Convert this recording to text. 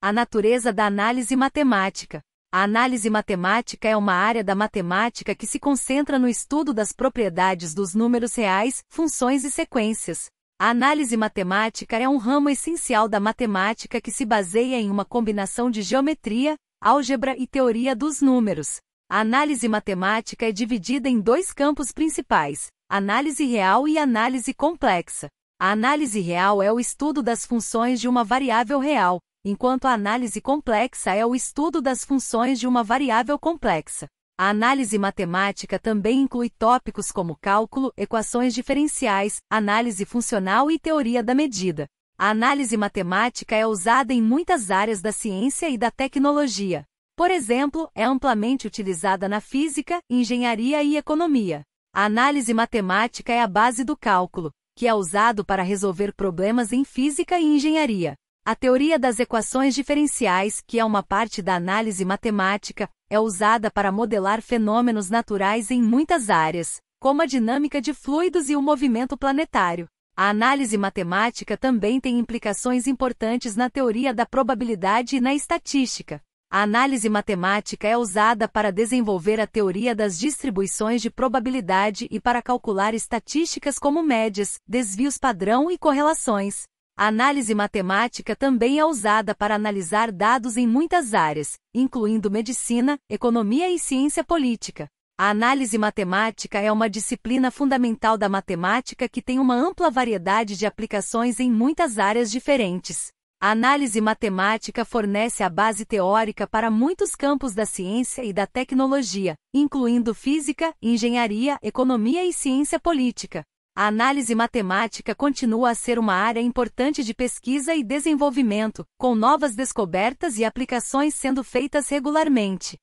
A natureza da análise matemática. A análise matemática é uma área da matemática que se concentra no estudo das propriedades dos números reais, funções e sequências. A análise matemática é um ramo essencial da matemática que se baseia em uma combinação de geometria, álgebra e teoria dos números. A análise matemática é dividida em dois campos principais: análise real e análise complexa. A análise real é o estudo das funções de uma variável real, enquanto a análise complexa é o estudo das funções de uma variável complexa. A análise matemática também inclui tópicos como cálculo, equações diferenciais, análise funcional e teoria da medida. A análise matemática é usada em muitas áreas da ciência e da tecnologia. Por exemplo, é amplamente utilizada na física, engenharia e economia. A análise matemática é a base do cálculo, que é usado para resolver problemas em física e engenharia. A teoria das equações diferenciais, que é uma parte da análise matemática, é usada para modelar fenômenos naturais em muitas áreas, como a dinâmica de fluidos e o movimento planetário. A análise matemática também tem implicações importantes na teoria da probabilidade e na estatística. A análise matemática é usada para desenvolver a teoria das distribuições de probabilidade e para calcular estatísticas como médias, desvios padrão e correlações. A análise matemática também é usada para analisar dados em muitas áreas, incluindo medicina, economia e ciência política. A análise matemática é uma disciplina fundamental da matemática que tem uma ampla variedade de aplicações em muitas áreas diferentes. A análise matemática fornece a base teórica para muitos campos da ciência e da tecnologia, incluindo física, engenharia, economia e ciência política a análise matemática continua a ser uma área importante de pesquisa e desenvolvimento, com novas descobertas e aplicações sendo feitas regularmente.